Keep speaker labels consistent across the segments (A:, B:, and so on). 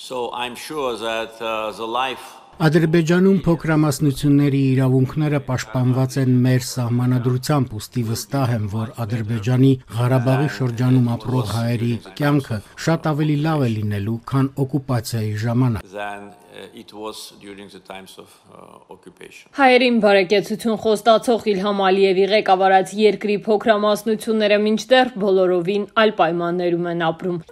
A: So I'm sure that uh, the life Ադրբեջանում փոքրամասնությունների իրավունքները պաշտպանված են մեր սահմանադրությամբ, ուստի վստահ եմ, որ Ադրբեջանի Ղարաբաղի շրջանում ապրող հայերի կյանքը շատ ավելի լավ է լինելու, քան օկուպացիայի ժամանակ։ uh, uh, Հայերին բարեկեցություն խոստացող Իլհամ Ալիևի ղեկավարած երկրի փոքրամասնությունները մինչդեռ բոլորովին այլ պայմաններում են ապրում։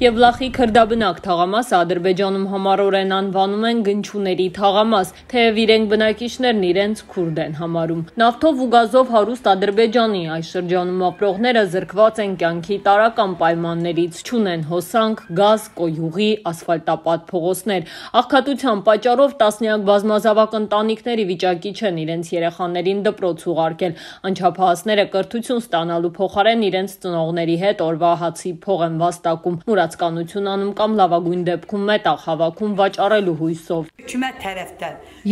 A: Եվլախի քրդաբնակ թաղամասը Ադրբեջանում համառորեն անվանում են գնչուների թաղամաս, թեև իրենք բնակիչներն իրենց քուրդ են համարում։ Նավթով ու գազով հարուստ Ադրբեջանի այս շրջանում ապրողները զրկված են կյանքի տարական պայմաններից, չունեն հոսանք, գազ, կոյուղի, ասֆալտապատ փողոցներ։ Աղքատության պատճառով տասնյակ բազմազավակ ընտանիքների վիճակի չեն իրենց երեխաներին դպրոց ուղարկել։ Անչափահասները կրթություն ստանալու փոխարեն իրենց ծնողների հետ օրվա հացի փող են վաստակում։ Մուրադ հիացկանություն անում կամ լավագույն դեպքում մետաղ հավաքում վաճառելու հույսով։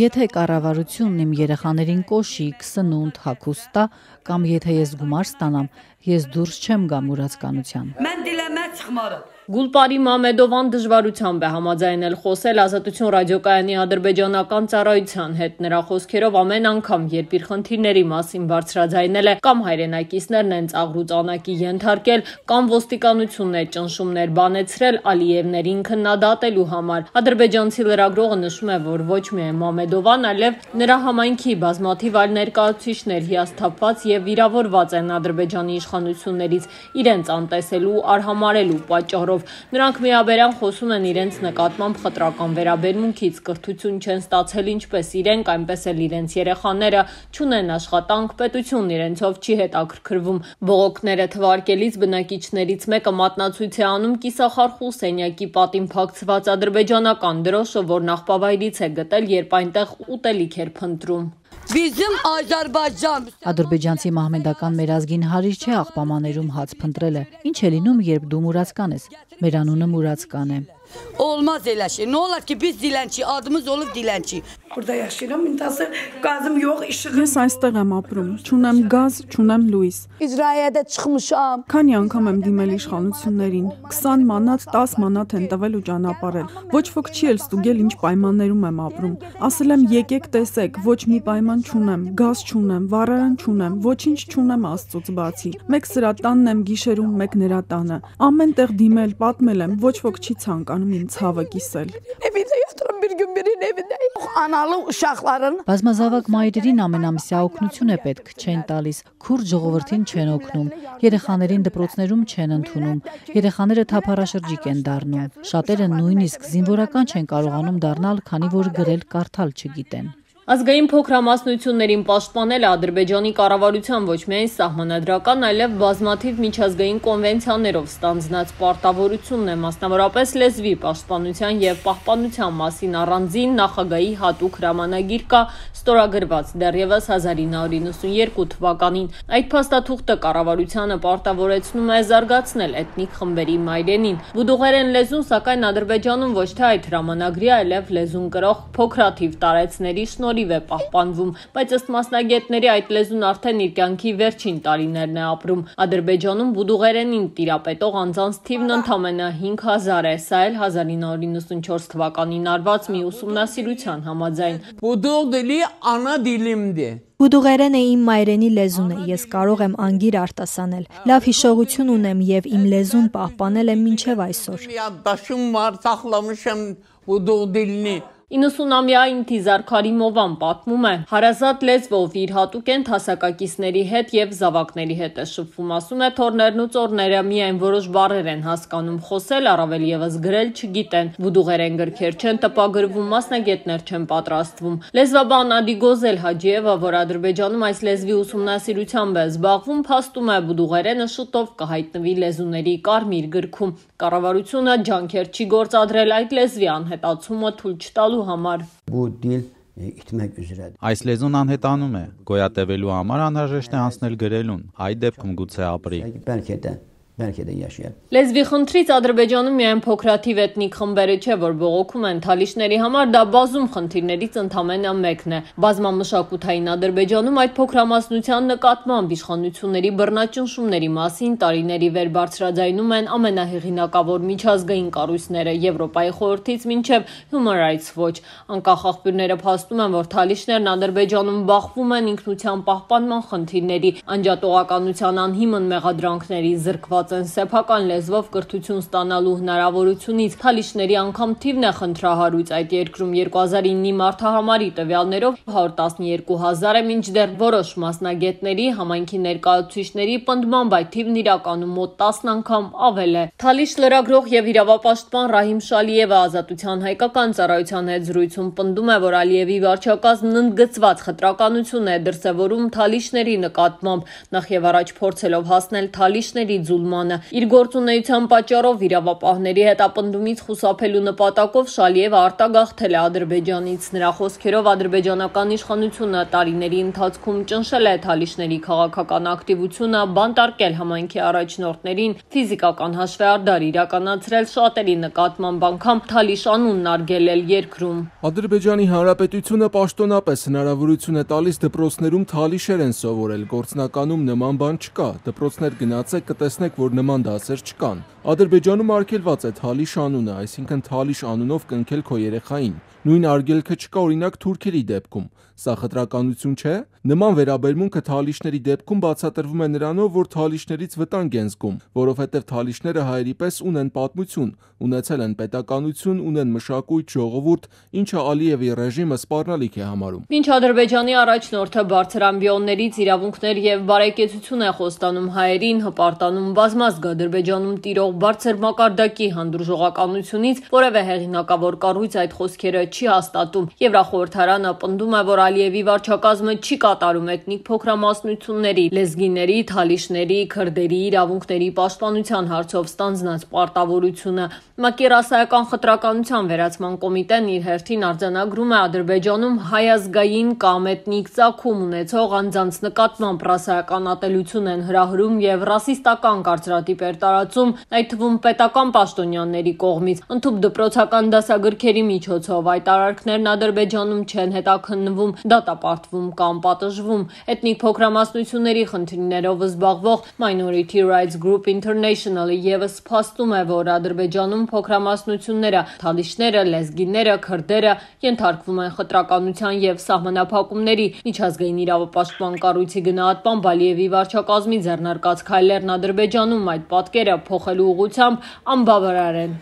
A: Եթե կառավարությունն իմ երեխաներին կոշիկ, սնունդ, հագուստ տա, կամ եթե ես գումար ստանամ, ես դուրս չեմ գա մուրացկանության։ Մեն դիլեմա չխմարը։ Գուլպարի Մամեդովան դժվարությամբ է համաձայնել խոսել Ազատություն ռադիոկայանի ադրբեջանական ծառայության հետ։ Նրա խոսքերով ամեն անգամ, երբ իր խնդիրների մասին բարձրաձայնել է, կամ հայրենակիցներն են ծաղրուծանակի ենթարկել, կամ ոստիկանությունն է ճնշումներ բանեցրել Ալիևներին քննադատելու համար։ Ադրբեջանցի լրագրողը նշում է, որ ոչ միայն Մամեդովան, այլև նրա համայնքի բազմաթիվ այլ ներկայացուցիչներ հիասթափված եւ վիրավորված են Ադրբեջանի իշխանություններից իրենց անտեսելու, արհամարելու պատճառով։ Նրանք միաբերան խոսում են իրենց նկատմամբ խտրական վերաբերմունքից, կրթություն չեն ստացել ինչպես իրենք, այնպես էլ իրենց երեխաները, չունեն աշխատանք, պետությունն իրենցով չի հետաքրքրվում։ Բողոքները թվարկելից բնակիչներից մեկը մատնացույց է անում կիսախարխու սենյակի պատին փակցված ադրբեջանական դրոշը, որ նախ նախպավայրից է գտել, երբ այնտեղ ուտելիք էր փնտրում։ Bizim Azərbaycan. Ադրբեջանցի մահմեդական մեր ազգին հարիր չէ աղբամաներում հաց փնտրելը։ Ինչ է լինում, երբ դու մուրացկան ես։ Մեր անունը մուրացկան է։ Olmaz elə şey. Ne olar ki biz dilənçi, adımız olub dilənçi. Burada yaşayıram, intası qazım yox, işığım. Ես այստեղ եմ ապրում, չունեմ գազ, չունեմ լույս։ İcraiyədə çıxmışam. Քանի անգամ եմ դիմել իշխանություններին։ 20 մանատ, 10 մանատ են տվել ու ճանապարհել։ Ոչ ոք չի էլ ստուգել ինչ պայմաններում եմ ապրում։ Ասել եմ եկեք տեսեք, ոչ մի պայման չունեմ, գազ չունեմ, վառարան չունեմ, ոչինչ չունեմ Աստծոց բացի։ Մեկ սրա տանն եմ գիշերում, մեկ նրա տանը։ Ամեն տեղ դիմել, պատմել եմ, ոչ ոք չի ցանկանում ցանկանում իմ ցավը կիսել։ Evinde yatıran bir gün birinin evinde. Analı uşaqların. Բազմազավակ մայրերին ամենամսյա օգնություն է պետք, չեն տալիս, քուր ժողովրդին չեն օգնում, երեխաներին դպրոցներում չեն ընդունում, երեխաները թափառաշրջիկ են դառնում։ Շատերը նույնիսկ զինվորական չեն կարողանում դառնալ, քանի որ գրել կարդալ չգիտեն։ Ազգային փոքր համասնություններին պաշտպանելը Ադրբեջանի կառավարության ոչ միայն սահմանադրական, այլև բազմաթիվ միջազգային կոնվենցիաներով ստանձնած պարտավորությունն է, մասնավորապես լեզվի պաշտպանության եւ պահպանության մասին առանձին նախագահի հատուկ հրամանագիր կա ստորագրված դեռևս 1992 թվականին։ Այդ փաստաթուղթը կառավարությանը պարտավորեցնում է զարգացնել էթնիկ խմբերի մայրենին։ Բուդուղերեն լեզուն, սակայն Ադրբեջանում ոչ թե այդ հրամանագրի, այլև լեզուն կրող փոքրաթիվ տարեցների շնորհիվ շնորհիվ է պահպանվում, բայց ըստ մասնագետների այդ լեզուն արդեն իր կյանքի վերջին տարիներն է ապրում։ Ադրբեջանում բուդուղերենին տիրապետող անձանց թիվն ընդամենը 5000 է, սա էլ 1994 թվականին արված մի ուսումնասիրության համաձայն։ Բուդուղ դիլի անա դիլիմդե Բուդուղերենը իմ մայրենի լեզուն է, ես կարող եմ անգիր արտասանել։ Լավ հիշողություն ունեմ եւ իմ լեզուն պահպանել եմ մինչեւ այսօր։ Յադդաշım var, saklamışım Բուդուղ դիլնի 90-ամյա Ինտիզար Քարիմովան պատմում է. «Հարազատ լեզվով իր հատուկ են հասակակիցների հետ և զավակների հետ է շփվում, ասում է՝ թոռներն ու ծոռները միայն որոշ բառեր են հասկանում, խոսել, առավել ևս գրել չգիտեն, վուդուղերեն գրքեր չեն տպագրվում, մասնագետներ չեն պատրաստվում»: Լեզվաբան Ադիգոզել Հաջիևը, որ Ադրբեջանում այս լեզվի ուսումնասիրությամբ է զբաղվում, փաստում է՝ վուդուղերենը շուտով կհայտնվի լեզուների կարմիր գրքում։ Կառավարությունը ջանքեր չի գործադրել այդ լեզվի անհետացումը թույլ չտալու գտնելու համար։ Bu dil իտմեք üzrə։ Այս լեզուն անհետանում է։ Գոյատևելու համար անհրաժեշտ է անցնել գրելուն։ Այդ դեպքում գուցե ապրի։ Բəlkə də Բերքեդը դե յաշիա։ Լեզվի խնդրից Ադրբեջանում միայն փոքրաթիվ էթնիկ խմբերը չէ, որ բողոքում են թալիշների համար, դա բազում խնդիրներից ընդամենը մեկն է։ Բազմամշակութային Ադրբեջանում այդ փոքրամասնության նկատմամբ իշխանությունների բռնաճնշումների մասին տարիների վեր բարձրաձայնում են ամենահեղինակավոր միջազգային կառույցները՝ Եվրոպայի խորհրդից մինչև Human Rights Watch։ Անկախ աղբյուրները փաստում են, որ թալիշներն Ադրբեջանում բախվում են ինքնության պահպանման խնդիրների, անջատողականության անհիմն մեղադրանքների, զրկված ստիպված են սեփական լեզվով կրթություն ստանալու հնարավորությունից։ Քալիշների անգամ թիվն է խնդրահարույց այդ երկրում 2009-ի մարտահամարի տվյալներով 112000 է մինչդեռ որոշ մասնագետների, համայնքի ներկայացուցիչների պնդմամբ այդ թիվն իրականում մոտ 10 անգամ ավել է։ Թալիշ լրագրող եւ իրավապաշտպան Ռահիմ Շալիևը Ազատության հայկական ծառայության հետ զրույցում պնդում է, որ Ալիևի վարչակազմն ընդգծված խտրականություն է դրսևորում Թալիշների նկատմամբ, նախ եւ առաջ փորձելով հասնել Թալիշների ձուլման պաշտպանմանը։ Իր գործունեության պատճառով իրավապահների հետապնդումից խուսափելու նպատակով Շալիևը արտագաղթել է Ադրբեջանից։ Նրա խոսքերով ադրբեջանական իշխանությունը տարիների ընթացքում ճնշել է Թալիշների քաղաքական ակտիվությունը, բանտարկել համայնքի առաջնորդներին, ֆիզիկական հաշվեարդար իրականացրել շատերի նկատմամբ անգամ Թալիշ անունն արգելել երկրում։ Ադրբեջանի Հանրապետությունը պաշտոնապես հնարավորություն է տալիս դպրոցներում Թալիշեր են սովորել, գործնականում նման բան չկա։ Դպրոցներ գնացեք, կտեսնեք, որ որ նման դասեր չկան։ Ադրբեջանում արգելված է Թալիշ անունը, այսինքն Թալիշ անունով կնքել քո երեխային։ Նույն արգելքը չկա օրինակ թուրքերի դեպքում։ Սա խտրականություն չէ՞։ Նման վերաբերմունքը թալիշների դեպքում բացատրվում է նրանով, որ թալիշներից վտանգ են զգում, որովհետև թալիշները հայերի պես ունեն պատմություն, ունեցել են պետականություն, ունեն մշակույթ, ժողովուրդ, ինչը Ալիևի ռեժիմը սպառնալիք է համարում։ Մինչ Ադրբեջանի առաջնորդը բարձրամբիոններից իրավունքներ եւ բարեկեցություն է խոստանում հայերին, հպարտանում բազմազգ Ադրբեջանում տիրող բարձր մակարդակի հանդուրժողականությունից որևէ հեղինակավոր կառույց այդ խոսքերը չի հաստատում։ Եվրախորհրդարանը պնդում է, որ Ալիևի վարչակազմը չի կա կատարում էթնիկ փոքրամասնությունների, լեզգիների, թալիշների, քրդերի իրավունքների պաշտպանության հարցով ստանձնած պարտավորությունը։ ՄԱԿ-ի ռասայական խտրականության վերացման կոմիտեն իր հերթին արձանագրում է Ադրբեջանում հայազգային կամ էթնիկ ծագում ունեցող անձանց նկատմամբ ռասայական ատելություն են հրահրում եւ ռասիստական կարծրատիպեր տարածում, այդ թվում պետական պաշտոնյաների կողմից։ Ընդհանուր դպրոցական դասագրքերի միջոցով այդ արարքներն Ադրբեջանում չեն հետաքննվում, դատապարտվում կամ պատասխանում պատժվում։ Էթնիկ փոքրամասնությունների խնդիրներով զբաղվող Minority Rights Group International-ը եւս սպասում է, որ Ադրբեջանում փոքրամասնությունները, թալիշները, լեզգիները, քրդերը ենթարկվում են խտրականության եւ սահմանափակումների։ Միջազգային իրավապաշտպան կառույցի գնահատման Բալիևի վարչակազմի ձեռնարկած քայլերն Ադրբեջանում այդ պատկերը փոխելու ուղղությամբ անբավարար են։